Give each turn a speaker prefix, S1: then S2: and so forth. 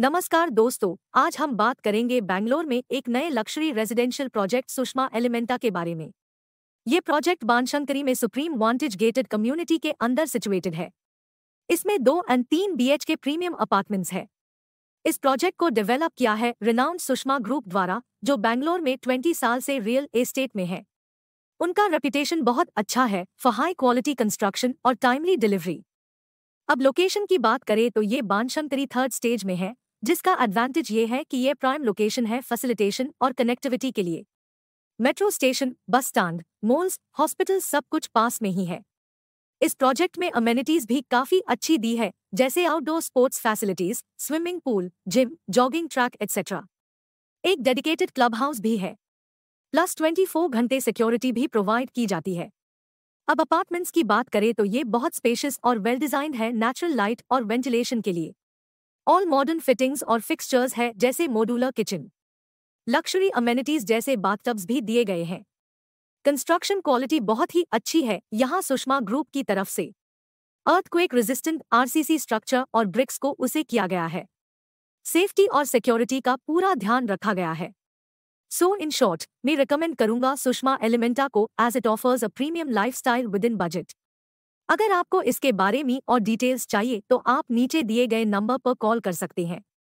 S1: नमस्कार दोस्तों आज हम बात करेंगे बैंगलोर में एक नए luxury residential project Sushma Elementa के बारे में ये प्रोजेक्ट बानशंकरी में सुप्रीम वांटेज गेटेड कम्युनिटी के अंदर सिचुएटेड है इसमें दो एंड तीन बीएच के प्रीमियम अपार्टमेंट्स है इस प्रोजेक्ट को डेवलप किया है रिनाउंड सुषमा ग्रुप द्वारा जो बैंगलोर में ट्वेंटी साल से रियल एस्टेट में है उनका रेपुटेशन बहुत अच्छा है फॉर हाई क्वालिटी कंस्ट्रक्शन और टाइमली डिलीवरी अब लोकेशन की बात करें तो ये बानशंकरी थर्ड स्टेज में है जिसका एडवांटेज ये है कि ये प्राइम लोकेशन है फैसिलिटेशन और कनेक्टिविटी के लिए metro station bus stand malls hospital सब कुछ पास में ही है इस प्रोजेक्ट में अमेनिटीज भी काफी अच्छी दी है जैसे outdoor sports facilities swimming pool gym jogging track etcetera एक डेडिकेटेड क्लब हाउस भी है प्लस 24 घंटे सिक्योरिटी भी प्रोवाइड की जाती है अब अपार्टमेंट्स की बात करें तो ये बहुत स्पेशियस और वेल डिजाइंड है नेचुरल लाइट और वेंटिलेशन के लिए ऑल मॉडर्न फिटिंग्स और फिक्सचर्स है जैसे मॉड्यूलर किचन लक्जरी अमेनिटीज जैसे बाथटब्स भी दिए गए हैं कंस्ट्रक्शन क्वालिटी बहुत ही अच्छी है यहाँ सुषमा ग्रुप की तरफ से अर्थक्वेक रेजिस्टेंट आरसीसी स्ट्रक्चर और ब्रिक्स को उसे किया गया है सेफ्टी और सिक्योरिटी का पूरा ध्यान रखा गया है सो इन शॉर्ट मैं रिकमेंड करूंगा सुषमा एलिमेंटा को as it offers a premium lifestyle within budget अगर आपको इसके बारे में और डिटेल्स चाहिए तो आप नीचे दिए गए नंबर पर कॉल कर सकते हैं